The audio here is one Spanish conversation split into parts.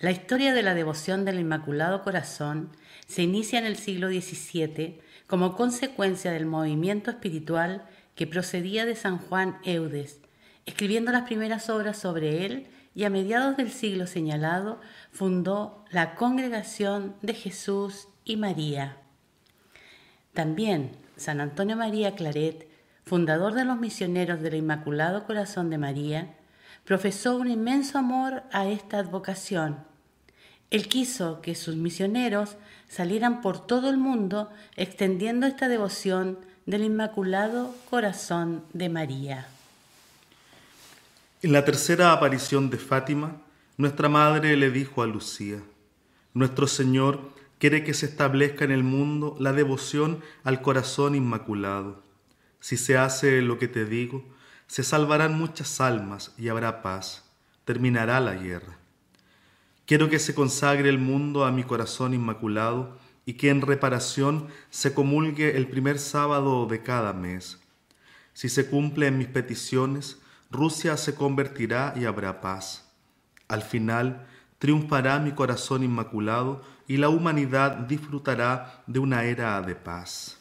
La historia de la devoción del Inmaculado Corazón se inicia en el siglo XVII como consecuencia del movimiento espiritual que procedía de San Juan Eudes, escribiendo las primeras obras sobre él y a mediados del siglo señalado fundó la Congregación de Jesús y María. También San Antonio María Claret, fundador de los misioneros del Inmaculado Corazón de María, profesó un inmenso amor a esta advocación. Él quiso que sus misioneros salieran por todo el mundo extendiendo esta devoción del Inmaculado Corazón de María. En la tercera aparición de Fátima, nuestra madre le dijo a Lucía, Nuestro Señor quiere que se establezca en el mundo la devoción al corazón inmaculado. Si se hace lo que te digo, se salvarán muchas almas y habrá paz. Terminará la guerra. Quiero que se consagre el mundo a mi corazón inmaculado y que en reparación se comulgue el primer sábado de cada mes. Si se cumplen mis peticiones, Rusia se convertirá y habrá paz. Al final, triunfará mi corazón inmaculado y la humanidad disfrutará de una era de paz.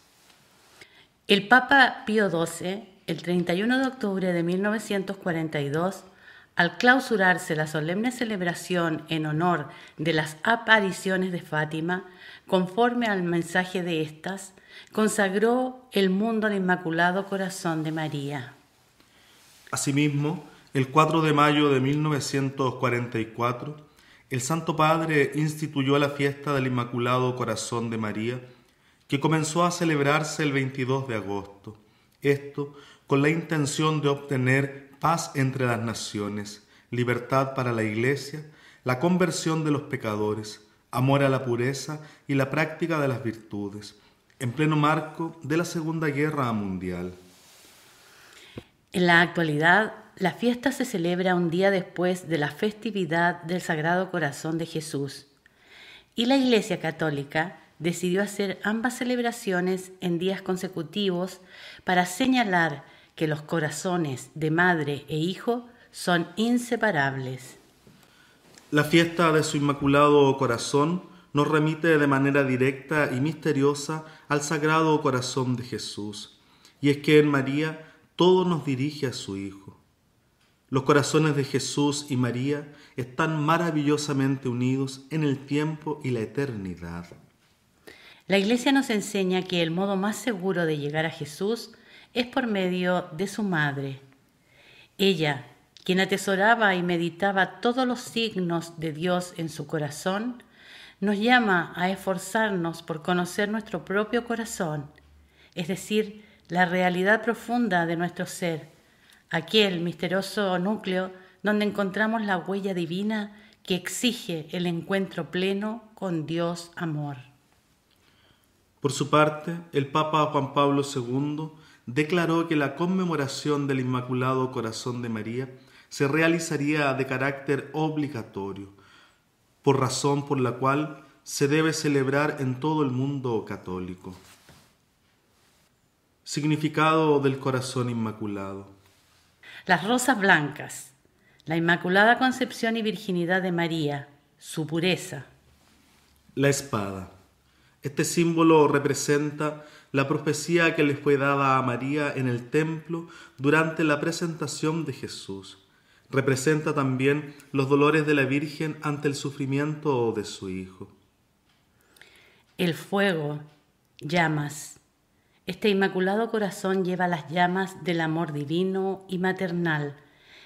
El Papa Pío XII el 31 de octubre de 1942, al clausurarse la solemne celebración en honor de las apariciones de Fátima, conforme al mensaje de estas, consagró el mundo al Inmaculado Corazón de María. Asimismo, el 4 de mayo de 1944, el Santo Padre instituyó la fiesta del Inmaculado Corazón de María, que comenzó a celebrarse el 22 de agosto. Esto con la intención de obtener paz entre las naciones, libertad para la Iglesia, la conversión de los pecadores, amor a la pureza y la práctica de las virtudes, en pleno marco de la Segunda Guerra Mundial. En la actualidad, la fiesta se celebra un día después de la festividad del Sagrado Corazón de Jesús y la Iglesia Católica decidió hacer ambas celebraciones en días consecutivos para señalar que los corazones de madre e hijo son inseparables. La fiesta de su Inmaculado Corazón nos remite de manera directa y misteriosa al Sagrado Corazón de Jesús, y es que en María todo nos dirige a su Hijo. Los corazones de Jesús y María están maravillosamente unidos en el tiempo y la eternidad. La Iglesia nos enseña que el modo más seguro de llegar a Jesús es por medio de su madre. Ella, quien atesoraba y meditaba todos los signos de Dios en su corazón, nos llama a esforzarnos por conocer nuestro propio corazón, es decir, la realidad profunda de nuestro ser, aquel misterioso núcleo donde encontramos la huella divina que exige el encuentro pleno con Dios amor. Por su parte, el Papa Juan Pablo II declaró que la conmemoración del Inmaculado Corazón de María se realizaría de carácter obligatorio, por razón por la cual se debe celebrar en todo el mundo católico. Significado del corazón inmaculado. Las rosas blancas, la inmaculada concepción y virginidad de María, su pureza. La espada. Este símbolo representa la profecía que les fue dada a María en el templo durante la presentación de Jesús. Representa también los dolores de la Virgen ante el sufrimiento de su Hijo. El fuego, llamas. Este inmaculado corazón lleva las llamas del amor divino y maternal,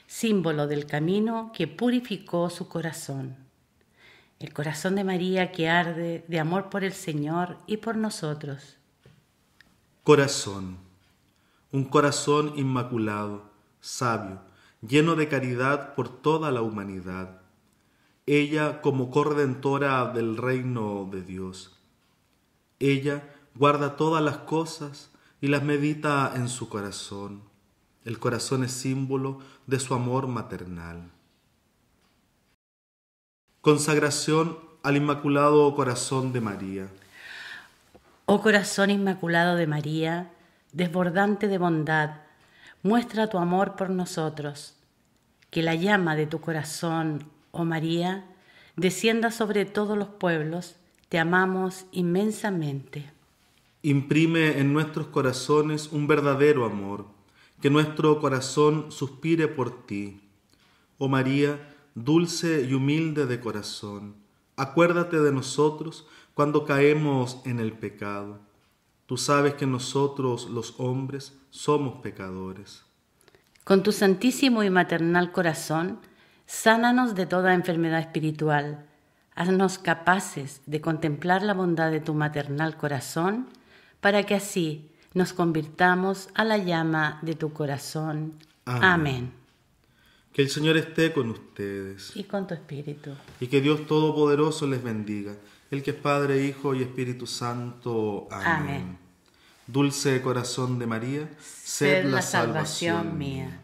símbolo del camino que purificó su corazón el corazón de María que arde de amor por el Señor y por nosotros. Corazón, un corazón inmaculado, sabio, lleno de caridad por toda la humanidad. Ella como corredentora del reino de Dios. Ella guarda todas las cosas y las medita en su corazón. El corazón es símbolo de su amor maternal. Consagración al Inmaculado Corazón de María. Oh corazón inmaculado de María, desbordante de bondad, muestra tu amor por nosotros. Que la llama de tu corazón, oh María, descienda sobre todos los pueblos. Te amamos inmensamente. Imprime en nuestros corazones un verdadero amor, que nuestro corazón suspire por ti. Oh María, dulce y humilde de corazón, acuérdate de nosotros cuando caemos en el pecado. Tú sabes que nosotros los hombres somos pecadores. Con tu santísimo y maternal corazón, sánanos de toda enfermedad espiritual. Haznos capaces de contemplar la bondad de tu maternal corazón, para que así nos convirtamos a la llama de tu corazón. Amén. Que el Señor esté con ustedes. Y con tu espíritu. Y que Dios Todopoderoso les bendiga, el que es Padre, Hijo y Espíritu Santo. Amén. Dulce corazón de María, sed, la, salvación mía.